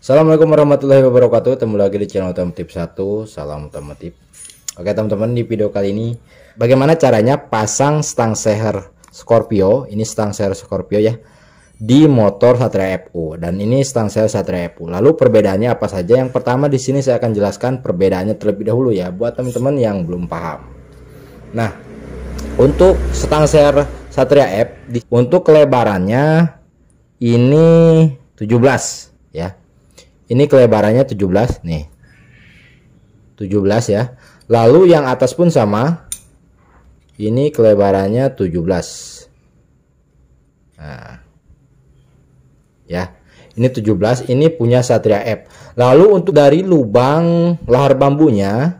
Assalamualaikum warahmatullahi wabarakatuh Temu lagi di channel Tom Tip 1 Salam Tom Tip Oke teman-teman di video kali ini Bagaimana caranya pasang stang seher Scorpio Ini stang seher Scorpio ya Di motor Satria FU Dan ini stang seher Satria FU Lalu perbedaannya apa saja Yang pertama di sini saya akan jelaskan perbedaannya terlebih dahulu ya Buat teman-teman yang belum paham Nah untuk stang seher Satria F Untuk kelebarannya Ini 17 ya ini kelebarannya 17 nih. 17 ya. Lalu yang atas pun sama. Ini kelebarannya 17. Nah. Ya. Ini 17, ini punya Satria F. Lalu untuk dari lubang lahar bambunya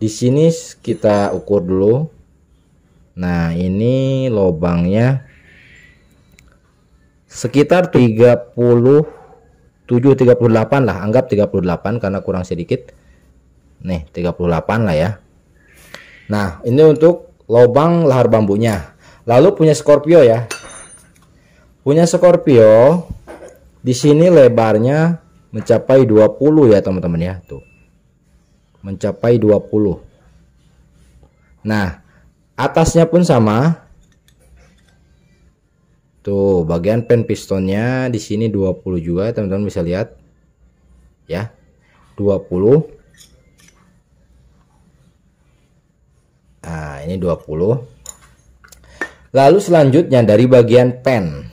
di sini kita ukur dulu. Nah, ini lubangnya sekitar 30 738 lah anggap 38 karena kurang sedikit nih 38 lah ya nah ini untuk lubang lahar bambunya lalu punya Scorpio ya punya Scorpio di sini lebarnya mencapai 20 ya teman-teman ya tuh mencapai 20 nah atasnya pun sama Tuh, bagian pen pistonnya di sini 20 juga, teman-teman bisa lihat. Ya. 20. Nah, ini 20. Lalu selanjutnya dari bagian pen.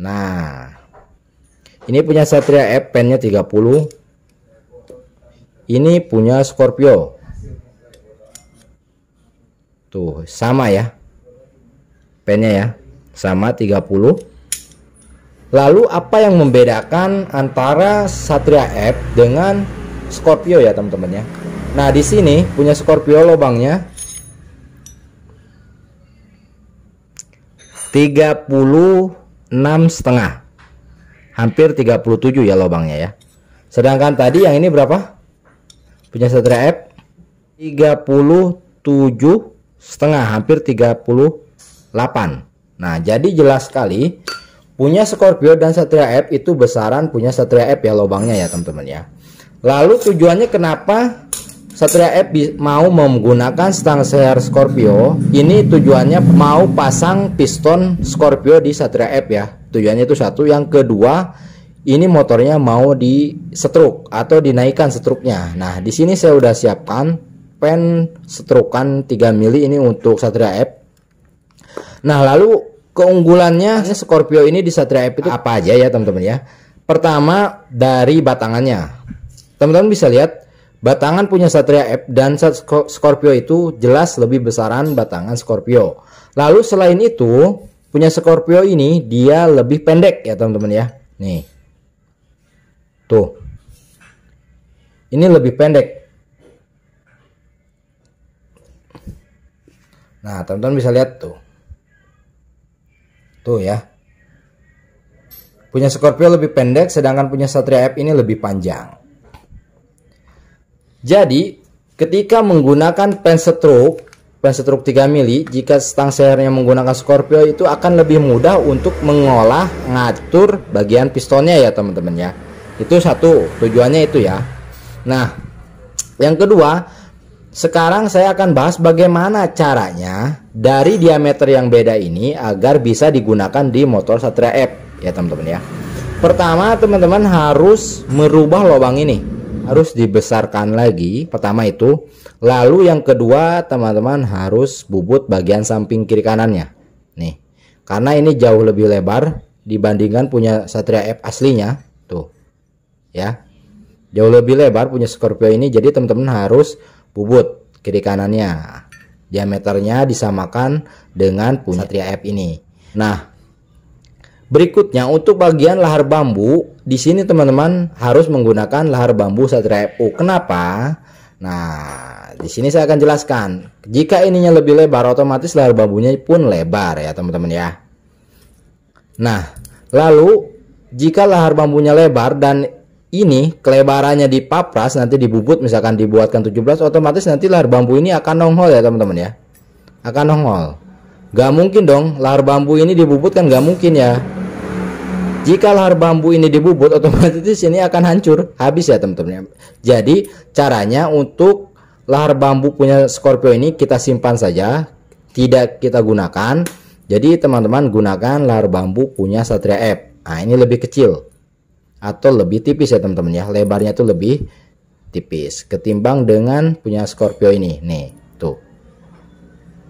Nah, ini punya Satria F pennya 30. Ini punya Scorpio. Tuh, sama ya pennya ya sama 30 lalu apa yang membedakan antara Satria F dengan Scorpio ya teman-teman ya nah di sini punya Scorpio lubangnya 36 setengah hampir 37 ya lubangnya ya sedangkan tadi yang ini berapa punya Satria F 37 setengah hampir 38 8. Nah, jadi jelas sekali punya Scorpio dan Satria F itu besaran punya Satria F ya lubangnya ya, teman-teman ya. Lalu tujuannya kenapa Satria F mau menggunakan stang seher Scorpio? Ini tujuannya mau pasang piston Scorpio di Satria F ya. Tujuannya itu satu, yang kedua ini motornya mau di setruk atau dinaikkan setruknya. Nah, di sini saya udah siapkan pen setrukan 3 mili ini untuk Satria F Nah, lalu keunggulannya Scorpio ini di Satria F itu apa aja ya, teman-teman ya? Pertama dari batangannya. Teman-teman bisa lihat batangan punya Satria F dan Scorpio itu jelas lebih besaran batangan Scorpio. Lalu selain itu, punya Scorpio ini dia lebih pendek ya, teman-teman ya. Nih. Tuh. Ini lebih pendek Nah, teman-teman bisa lihat tuh. Tuh ya. Punya Scorpio lebih pendek sedangkan punya Satria F ini lebih panjang. Jadi, ketika menggunakan pen stroke, pen stroke 3 mili, jika stang sehernya menggunakan Scorpio itu akan lebih mudah untuk mengolah, ngatur bagian pistonnya ya teman-teman ya. Itu satu, tujuannya itu ya. Nah, yang kedua, sekarang saya akan bahas bagaimana caranya dari diameter yang beda ini agar bisa digunakan di motor Satria F ya teman-teman ya. Pertama teman-teman harus merubah lubang ini harus dibesarkan lagi pertama itu lalu yang kedua teman-teman harus bubut bagian samping kiri kanannya nih karena ini jauh lebih lebar dibandingkan punya Satria F aslinya tuh ya jauh lebih lebar punya Scorpio ini jadi teman-teman harus bubut kiri kanannya. Diameternya disamakan dengan punya Satria F ini. Nah, berikutnya untuk bagian lahar bambu, di sini teman-teman harus menggunakan lahar bambu Satria FU. Kenapa? Nah, di sini saya akan jelaskan. Jika ininya lebih lebar, otomatis lahar bambunya pun lebar ya, teman-teman ya. Nah, lalu jika lahar bambunya lebar dan ini kelebarannya Papras nanti dibubut misalkan dibuatkan 17 otomatis nanti lahar bambu ini akan nongol ya teman-teman ya akan nongol gak mungkin dong lahar bambu ini dibubut kan gak mungkin ya jika lahar bambu ini dibubut otomatis ini akan hancur habis ya teman-teman ya. jadi caranya untuk lahar bambu punya Scorpio ini kita simpan saja tidak kita gunakan jadi teman-teman gunakan lahar bambu punya Satria F nah ini lebih kecil atau lebih tipis ya teman-teman ya lebarnya tuh lebih tipis ketimbang dengan punya Scorpio ini nih tuh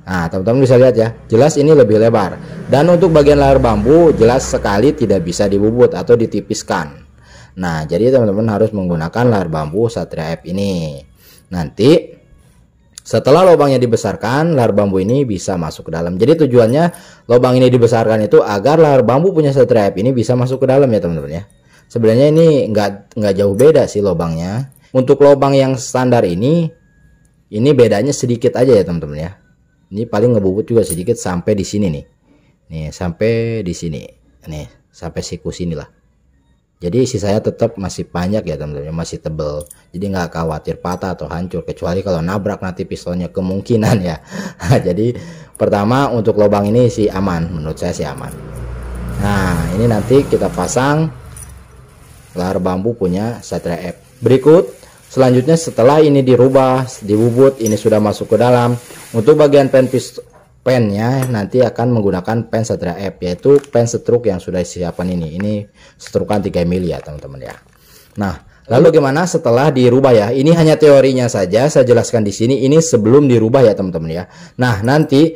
nah teman-teman bisa lihat ya jelas ini lebih lebar dan untuk bagian layar bambu jelas sekali tidak bisa dibubut atau ditipiskan nah jadi teman-teman harus menggunakan layar bambu Satria F ini nanti setelah lubangnya dibesarkan, lahar bambu ini bisa masuk ke dalam. Jadi tujuannya lubang ini dibesarkan itu agar lahar bambu punya satria F ini bisa masuk ke dalam ya teman-teman ya. Sebenarnya ini nggak nggak jauh beda sih lobangnya. Untuk lobang yang standar ini, ini bedanya sedikit aja ya teman-teman ya. Ini paling ngebubut juga sedikit sampai di sini nih. Nih sampai di sini. Nih sampai siku sini lah. Jadi saya tetap masih banyak ya teman-teman, ya. masih tebel. Jadi nggak khawatir patah atau hancur kecuali kalau nabrak nanti pistolnya kemungkinan ya. Jadi pertama untuk lubang ini sih aman, menurut saya sih aman. Nah ini nanti kita pasang Lahar bambu punya Satria F. Berikut selanjutnya setelah ini dirubah, dibubut, ini sudah masuk ke dalam. Untuk bagian pen pennya nanti akan menggunakan pen Satria F yaitu pen setruk yang sudah disiapkan ini. Ini setrukan 3 mil ya teman-teman ya. Nah, Lalu gimana setelah dirubah ya? Ini hanya teorinya saja, saya jelaskan di sini. Ini sebelum dirubah ya teman-teman ya. Nah nanti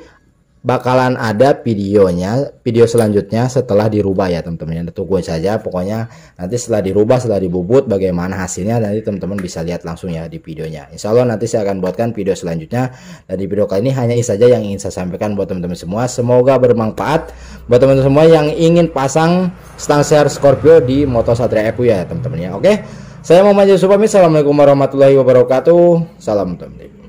bakalan ada videonya, video selanjutnya setelah dirubah ya teman-teman. ya tunggu saja pokoknya nanti setelah dirubah, setelah dibubut bagaimana hasilnya nanti teman-teman bisa lihat langsung ya di videonya. Insya Allah nanti saya akan buatkan video selanjutnya dan di video kali ini hanya ini saja yang ingin saya sampaikan buat teman-teman semua. Semoga bermanfaat buat teman-teman semua yang ingin pasang stang share Scorpio di Moto Satria Epu ya teman-teman ya. Oke, saya mau maju Supami. Assalamualaikum warahmatullahi wabarakatuh. Salam teman-teman.